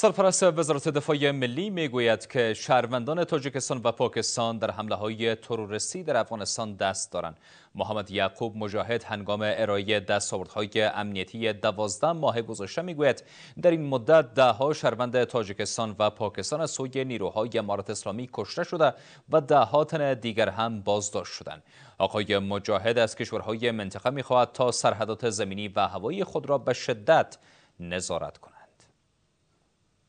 سرپرست وزارت دفاع ملی میگوید که شهروندان تاجیکستان و پاکستان در حمله های تروریستی در افغانستان دست دارند. محمد یعقوب مجاهد هنگام ارائه دستاوردهای امنیتی دوازده ماه گذشته میگوید در این مدت دهها شهروند تاجیکستان و پاکستان از سوی نیروهای امارت اسلامی کشته شده و دهها تن دیگر هم بازداشت شدند آقای مجاهد از کشورهای منطقه میخواهد تا سرحدات زمینی و هوایی خود را به شدت نظارت کند